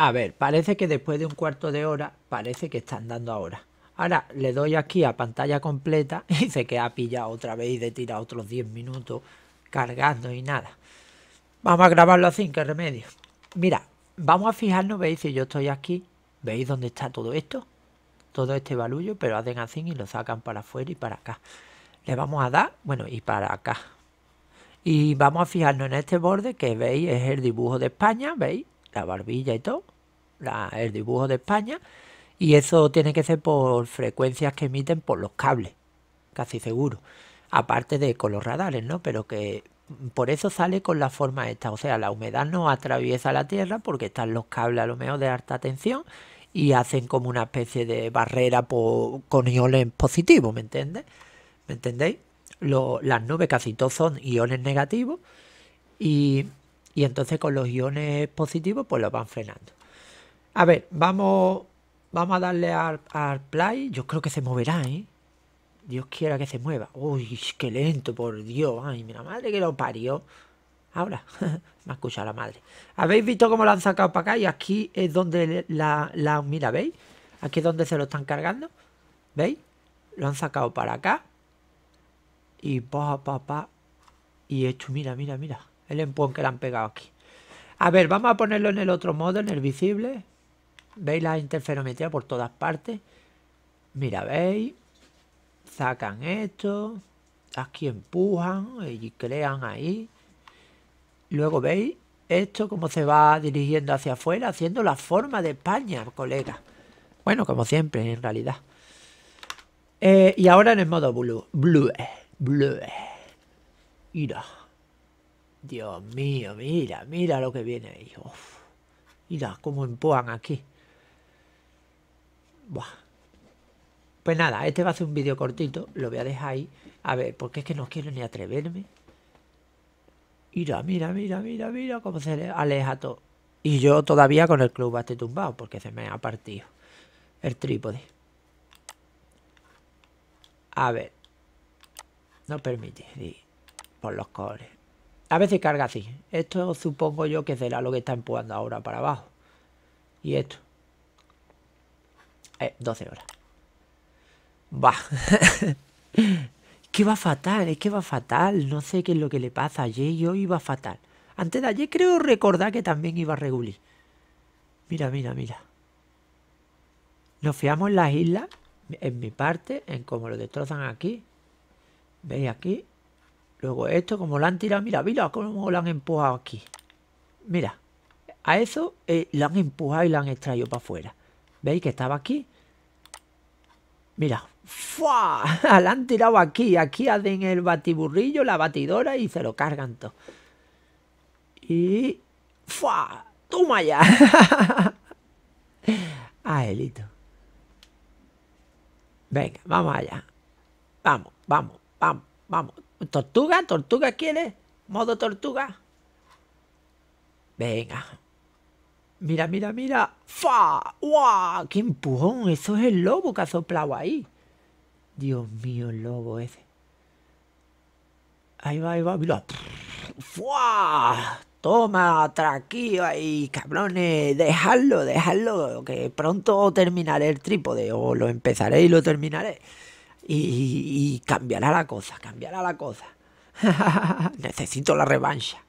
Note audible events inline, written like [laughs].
A ver, parece que después de un cuarto de hora, parece que están dando ahora. Ahora le doy aquí a pantalla completa [laughs] y se que ha pillado otra vez y de tira otros 10 minutos cargando y nada. Vamos a grabarlo así, qué remedio. Mira, vamos a fijarnos, veis si yo estoy aquí, veis dónde está todo esto, todo este balullo, pero hacen así y lo sacan para afuera y para acá. Le vamos a dar, bueno, y para acá. Y vamos a fijarnos en este borde que veis es el dibujo de España, veis, la barbilla y todo, la, el dibujo de España, y eso tiene que ser por frecuencias que emiten por los cables, casi seguro, aparte de con los radares, ¿no? Pero que por eso sale con la forma esta, o sea, la humedad no atraviesa la tierra porque están los cables a lo mejor de alta tensión y hacen como una especie de barrera con iones positivos, ¿me entiendes? ¿Me entendéis? las nubes casi todos son iones negativos y y entonces con los iones positivos pues lo van frenando. A ver, vamos, vamos a darle al, play. Yo creo que se moverá, ¿eh? Dios quiera que se mueva. Uy, qué lento, por Dios. Ay, mira, madre que lo parió. Ahora, [laughs] me ha escuchado la madre. ¿Habéis visto cómo lo han sacado para acá? Y aquí es donde la, la... Mira, ¿veis? Aquí es donde se lo están cargando. ¿Veis? Lo han sacado para acá. Y pa, pa, pa. Y esto, mira, mira, mira. El empujón que le han pegado aquí. A ver, vamos a ponerlo en el otro modo, en el visible. ¿Veis la interferometría por todas partes? Mira, ¿veis? Sacan esto. Aquí empujan y crean ahí. Luego, ¿veis? Esto como se va dirigiendo hacia afuera, haciendo la forma de España, colega. Bueno, como siempre, en realidad. Eh, y ahora en el modo blue. Blue. Blue. Mira. Dios mío, mira, mira lo que viene ahí. mira cómo empujan aquí. Buah. Pues nada, este va a ser un vídeo cortito. Lo voy a dejar ahí. A ver, porque es que no quiero ni atreverme. Mira, mira, mira, mira, mira cómo se aleja todo. Y yo todavía con el club bastante tumbado porque se me ha partido el trípode. A ver. No permite. Por los cobres a veces carga así. Esto supongo yo que será lo que está empujando ahora para abajo. Y esto. Eh, 12 horas. Va. [laughs] que va fatal, es que va fatal. No sé qué es lo que le pasa. Ayer yo iba fatal. Antes de ayer creo recordar que también iba a Mira, mira, mira. Nos fiamos en las islas, en mi parte, en cómo lo destrozan aquí. ¿Veis aquí? Luego esto, como lo han tirado, mira, mira cómo lo han empujado aquí. Mira, a eso eh, lo han empujado y lo han extraído para afuera. ¿Veis que estaba aquí? Mira, ¡fua! [laughs] la han tirado aquí. Aquí hacen el batiburrillo, la batidora y se lo cargan todo. Y... ¡fua! ¡Toma ya! [laughs] Elito Venga, vamos allá. Vamos, vamos, vamos. Vamos, tortuga, tortuga ¿quiere modo tortuga. Venga. Mira, mira, mira. ¡Fa! wa, ¡Qué empujón! Eso es el lobo que ha soplado ahí. Dios mío, el lobo ese. Ahí va, ahí va, mira. ¡Fua! Toma, tranquilo ahí, cabrones. Dejadlo, dejadlo, que pronto terminaré el trípode. O lo empezaré y lo terminaré y, cambiará la cosa, cambiará la cosa. [laughs] Necesito la revancha.